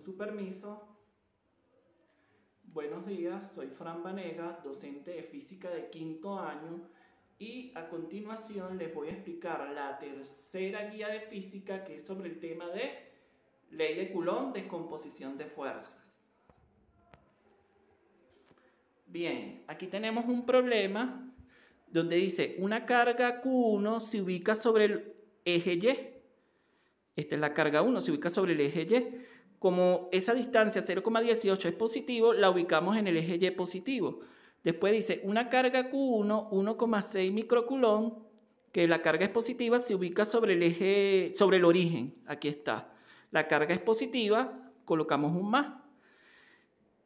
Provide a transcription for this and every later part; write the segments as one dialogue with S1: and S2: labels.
S1: su permiso. Buenos días, soy Fran Banega, docente de física de quinto año y a continuación les voy a explicar la tercera guía de física que es sobre el tema de ley de Coulomb, descomposición de fuerzas. Bien, aquí tenemos un problema donde dice una carga Q1 se ubica sobre el eje Y. Esta es la carga 1, se ubica sobre el eje Y como esa distancia 0,18 es positivo, la ubicamos en el eje Y positivo. Después dice, una carga Q1, 1,6 microculón, que la carga es positiva, se ubica sobre el eje, sobre el origen. Aquí está. La carga es positiva, colocamos un más.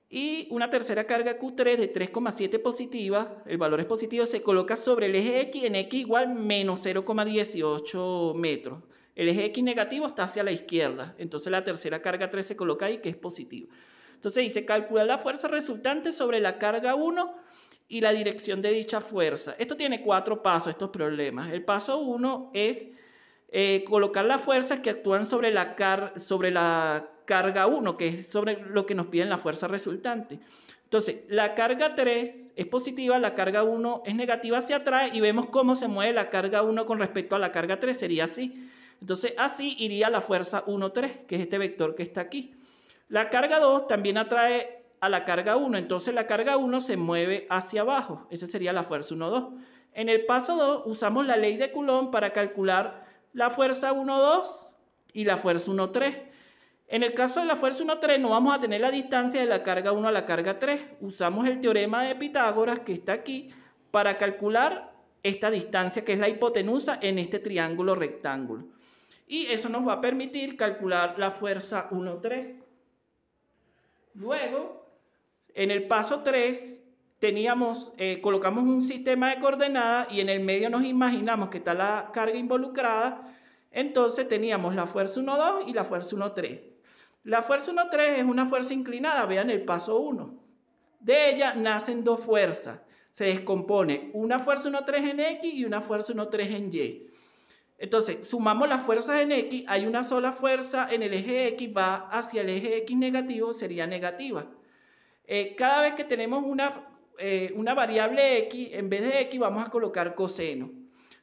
S1: Y una tercera carga Q3 de 3,7 positiva, el valor es positivo, se coloca sobre el eje X en X igual menos 0,18 metros. El eje X negativo está hacia la izquierda, entonces la tercera carga 3 se coloca ahí, que es positiva. Entonces dice, calcular la fuerza resultante sobre la carga 1 y la dirección de dicha fuerza. Esto tiene cuatro pasos, estos problemas. El paso 1 es eh, colocar las fuerzas que actúan sobre la, sobre la carga 1, que es sobre lo que nos piden la fuerza resultante. Entonces, la carga 3 es positiva, la carga 1 es negativa hacia atrás y vemos cómo se mueve la carga 1 con respecto a la carga 3, sería así. Entonces así iría la fuerza 1,3, que es este vector que está aquí. La carga 2 también atrae a la carga 1, entonces la carga 1 se mueve hacia abajo. Esa sería la fuerza 1, 2. En el paso 2 usamos la ley de Coulomb para calcular la fuerza 1, 2 y la fuerza 1,3. En el caso de la fuerza 1,3 no vamos a tener la distancia de la carga 1 a la carga 3. Usamos el teorema de Pitágoras que está aquí para calcular esta distancia que es la hipotenusa en este triángulo rectángulo. Y eso nos va a permitir calcular la fuerza 1,3. Luego, en el paso 3, teníamos, eh, colocamos un sistema de coordenadas y en el medio nos imaginamos que está la carga involucrada. Entonces teníamos la fuerza 1,2 y la fuerza 1,3. La fuerza 1,3 es una fuerza inclinada, vean el paso 1. De ella nacen dos fuerzas. Se descompone una fuerza 1,3 en X y una fuerza 1,3 en Y. Entonces, sumamos las fuerzas en X, hay una sola fuerza en el eje X, va hacia el eje X negativo, sería negativa. Eh, cada vez que tenemos eh, una, variable X, en vez de X vamos a colocar coseno.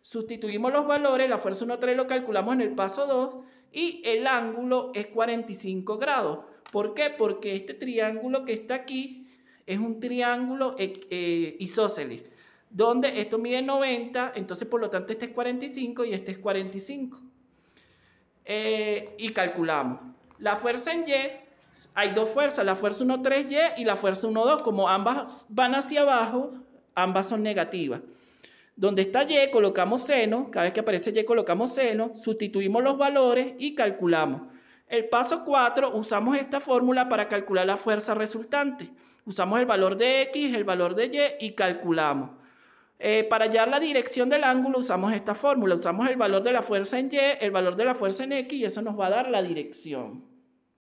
S1: Sustituimos los valores, la fuerza 1 3 lo calculamos en el paso 2 y el ángulo es 45 grados. ¿Por qué? Porque este triángulo que está aquí es un triángulo eh, eh isósceles donde esto mide 90, entonces por lo tanto este es 45 y este es 45. Eh, y calculamos. La fuerza en Y, hay dos fuerzas, la fuerza 1,3Y y la fuerza 1,2. Como ambas van hacia abajo, ambas son negativas. Donde está Y colocamos seno, cada vez que aparece Y colocamos seno, sustituimos los valores y calculamos. El paso 4 usamos esta fórmula para calcular la fuerza resultante. Usamos el valor de X, el valor de Y y calculamos. Eh, para hallar la dirección del ángulo usamos esta fórmula, usamos el valor de la fuerza en Y, el valor de la fuerza en X y eso nos va a dar la dirección.